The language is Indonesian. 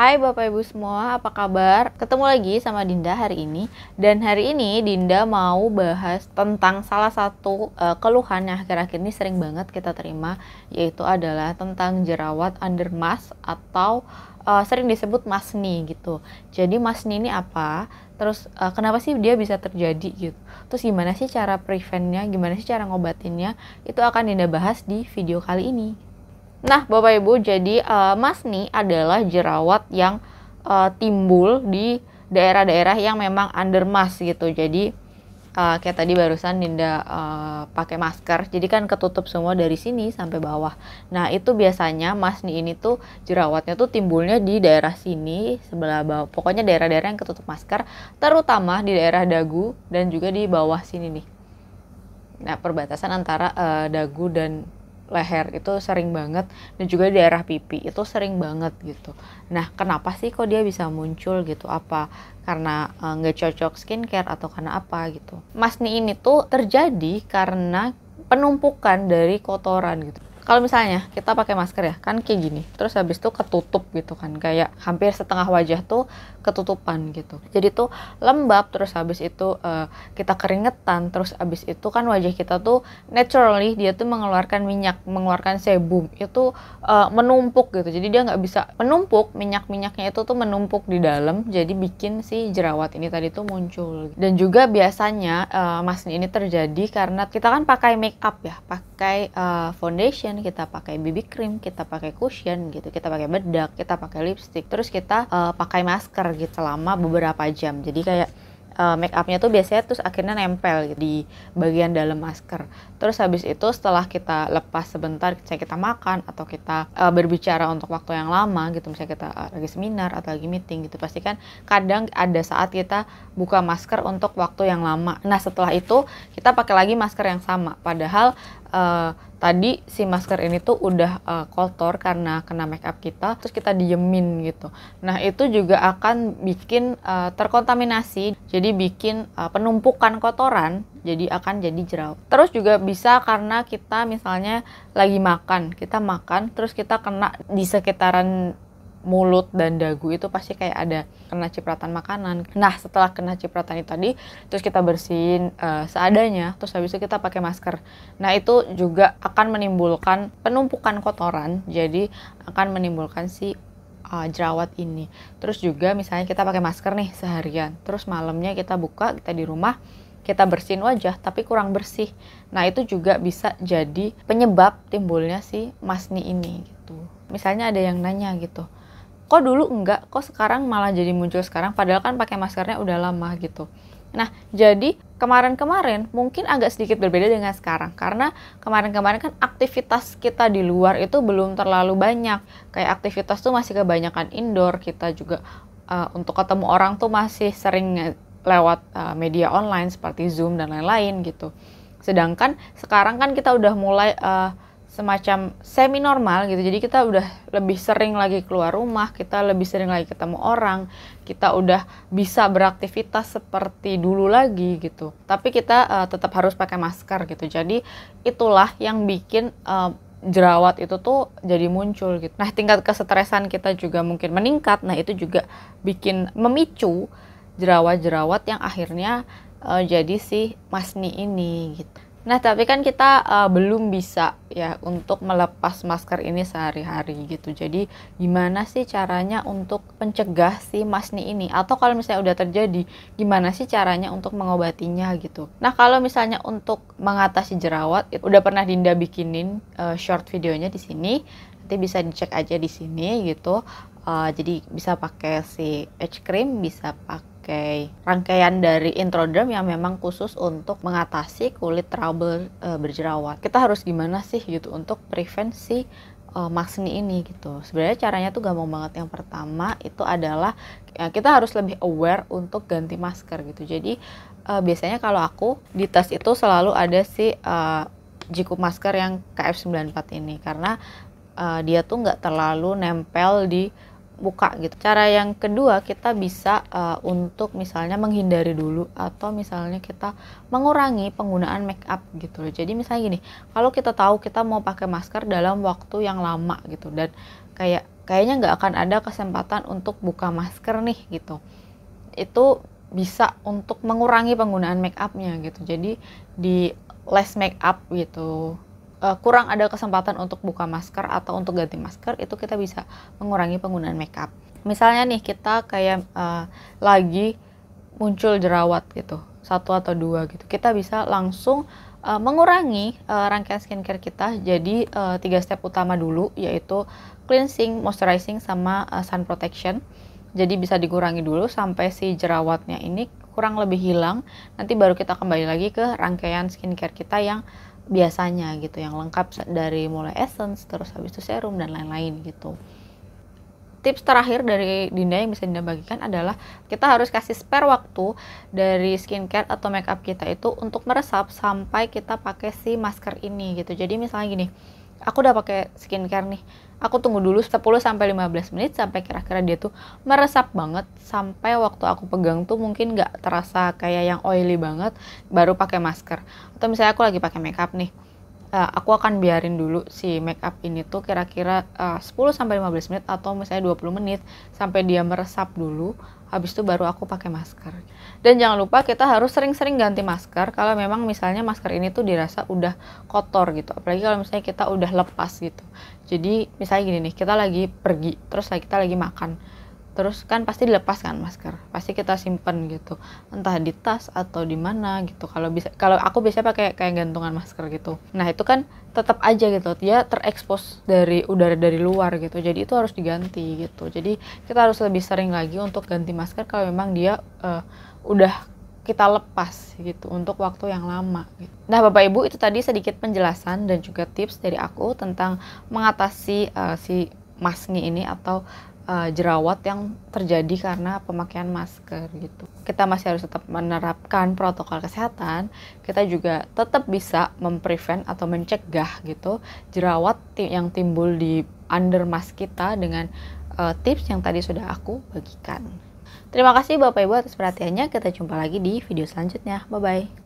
Hai Bapak Ibu semua, apa kabar? Ketemu lagi sama Dinda hari ini dan hari ini Dinda mau bahas tentang salah satu uh, keluhan yang akhir-akhir ini sering banget kita terima yaitu adalah tentang jerawat under mask atau uh, sering disebut masni gitu. Jadi masni ini apa? Terus uh, kenapa sih dia bisa terjadi gitu? Terus gimana sih cara preventnya? Gimana sih cara ngobatinnya? Itu akan Dinda bahas di video kali ini. Nah, Bapak Ibu, jadi uh, eh, masni adalah jerawat yang uh, timbul di daerah-daerah yang memang under mask gitu. Jadi uh, kayak tadi barusan Ninda uh, pakai masker, jadi kan ketutup semua dari sini sampai bawah. Nah, itu biasanya masni ini tuh jerawatnya tuh timbulnya di daerah sini sebelah bawah. Pokoknya daerah-daerah yang ketutup masker, terutama di daerah dagu dan juga di bawah sini nih. Nah, perbatasan antara uh, dagu dan leher itu sering banget dan juga daerah pipi itu sering banget gitu. Nah, kenapa sih kok dia bisa muncul gitu? Apa karena e, nggak uh, cocok skincare atau karena apa gitu? Masni ini tuh terjadi karena penumpukan dari kotoran gitu kalau misalnya kita pakai masker ya kan kayak gini terus habis itu ketutup gitu kan kayak hampir setengah wajah tuh ketutupan gitu jadi tuh lembab terus habis itu uh, kita keringetan terus habis itu kan wajah kita tuh naturally dia tuh mengeluarkan minyak mengeluarkan sebum itu uh, menumpuk gitu jadi dia nggak bisa menumpuk minyak minyaknya itu tuh menumpuk di dalam jadi bikin si jerawat ini tadi tuh muncul dan juga biasanya uh, ini terjadi karena kita kan pakai make up ya pakai uh, foundation kita pakai BB cream, kita pakai cushion gitu, kita pakai bedak, kita pakai lipstick, terus kita uh, pakai masker gitu selama beberapa jam. Jadi kayak uh, make upnya tuh biasanya terus akhirnya nempel gitu, di bagian dalam masker. Terus habis itu setelah kita lepas sebentar, misalnya kita makan atau kita uh, berbicara untuk waktu yang lama gitu, misalnya kita uh, lagi seminar atau lagi meeting gitu, pasti kan kadang ada saat kita buka masker untuk waktu yang lama. Nah setelah itu kita pakai lagi masker yang sama, padahal uh, tadi si masker ini tuh udah uh, kotor karena kena make up kita terus kita diemin gitu nah itu juga akan bikin uh, terkontaminasi jadi bikin uh, penumpukan kotoran jadi akan jadi jerawat terus juga bisa karena kita misalnya lagi makan kita makan terus kita kena di sekitaran mulut dan dagu itu pasti kayak ada kena cipratan makanan. Nah setelah kena cipratan itu tadi, terus kita bersihin uh, seadanya, terus habis itu kita pakai masker. Nah itu juga akan menimbulkan penumpukan kotoran, jadi akan menimbulkan si uh, jerawat ini. Terus juga misalnya kita pakai masker nih seharian, terus malamnya kita buka, kita di rumah, kita bersihin wajah tapi kurang bersih. Nah, itu juga bisa jadi penyebab timbulnya si masni ini gitu. Misalnya ada yang nanya gitu, kok dulu enggak kok sekarang malah jadi muncul sekarang padahal kan pakai maskernya udah lama gitu nah jadi kemarin-kemarin mungkin agak sedikit berbeda dengan sekarang karena kemarin-kemarin kan aktivitas kita di luar itu belum terlalu banyak kayak aktivitas tuh masih kebanyakan indoor kita juga uh, untuk ketemu orang tuh masih sering lewat uh, media online seperti Zoom dan lain-lain gitu sedangkan sekarang kan kita udah mulai uh, semacam semi normal gitu. Jadi kita udah lebih sering lagi keluar rumah, kita lebih sering lagi ketemu orang, kita udah bisa beraktivitas seperti dulu lagi gitu. Tapi kita uh, tetap harus pakai masker gitu. Jadi itulah yang bikin uh, jerawat itu tuh jadi muncul gitu. Nah, tingkat kesetresan kita juga mungkin meningkat. Nah, itu juga bikin memicu jerawat-jerawat yang akhirnya uh, jadi si masni ini gitu. Nah, tapi kan kita uh, belum bisa ya untuk melepas masker ini sehari-hari gitu. Jadi, gimana sih caranya untuk pencegah si masni ini? Atau kalau misalnya udah terjadi, gimana sih caranya untuk mengobatinya gitu? Nah, kalau misalnya untuk mengatasi jerawat, itu udah pernah Dinda bikinin uh, short videonya di sini. Nanti bisa dicek aja di sini gitu. Uh, jadi bisa pakai si edge cream, bisa pakai rangkaian dari introderm yang memang khusus untuk mengatasi kulit trouble uh, berjerawat. Kita harus gimana sih gitu untuk prevensi uh, eh, maksni ini gitu. Sebenarnya caranya tuh gampang banget. Yang pertama itu adalah ya, kita harus lebih aware untuk ganti masker gitu. Jadi uh, biasanya kalau aku di tas itu selalu ada si uh, jikup masker yang KF94 ini karena uh, dia tuh nggak terlalu nempel di buka gitu. Cara yang kedua kita bisa uh, untuk misalnya menghindari dulu atau misalnya kita mengurangi penggunaan make up gitu loh. Jadi misalnya gini, kalau kita tahu kita mau pakai masker dalam waktu yang lama gitu dan kayak kayaknya nggak akan ada kesempatan untuk buka masker nih gitu. Itu bisa untuk mengurangi penggunaan make upnya gitu. Jadi di less make up gitu uh, kurang ada kesempatan untuk buka masker atau untuk ganti masker itu kita bisa mengurangi penggunaan makeup. Misalnya nih kita kayak uh, lagi muncul jerawat gitu satu atau dua gitu kita bisa langsung uh, mengurangi uh, rangkaian skincare kita jadi uh, tiga step utama dulu yaitu cleansing, moisturizing sama uh, sun protection. Jadi bisa dikurangi dulu sampai si jerawatnya ini kurang lebih hilang. Nanti baru kita kembali lagi ke rangkaian skincare kita yang biasanya gitu yang lengkap dari mulai essence terus habis itu serum dan lain-lain gitu tips terakhir dari Dinda yang bisa Dinda bagikan adalah kita harus kasih spare waktu dari skincare atau makeup kita itu untuk meresap sampai kita pakai si masker ini gitu. Jadi misalnya gini, aku udah pakai skincare nih, Aku tunggu dulu 10 sampai 15 menit sampai kira-kira dia tuh meresap banget sampai waktu aku pegang tuh mungkin nggak terasa kayak yang oily banget baru pakai masker. Atau misalnya aku lagi pakai makeup nih uh, aku akan biarin dulu si make up ini tuh kira-kira eh, uh, 10 lima 15 menit atau misalnya 20 menit sampai dia meresap dulu. Habis itu baru aku pakai masker. Dan jangan lupa kita harus sering-sering ganti masker kalau memang misalnya masker ini tuh dirasa udah kotor gitu. Apalagi kalau misalnya kita udah lepas gitu. Jadi misalnya gini nih, kita lagi pergi terus kita lagi makan terus kan pasti dilepas kan masker pasti kita simpen gitu entah di tas atau di mana gitu kalau bisa kalau aku biasanya pakai kayak gantungan masker gitu nah itu kan tetap aja gitu dia terekspos dari udara dari luar gitu jadi itu harus diganti gitu jadi kita harus lebih sering lagi untuk ganti masker kalau memang dia uh, udah kita lepas gitu untuk waktu yang lama. Gitu. Nah Bapak Ibu itu tadi sedikit penjelasan dan juga tips dari aku tentang mengatasi uh, si masngi ini atau uh, jerawat yang terjadi karena pemakaian masker gitu. Kita masih harus tetap menerapkan protokol kesehatan, kita juga tetap bisa memprevent atau mencegah gitu jerawat yang timbul di under mask kita dengan uh, tips yang tadi sudah aku bagikan. Terima kasih Bapak Ibu atas perhatiannya. Kita jumpa lagi di video selanjutnya. Bye bye.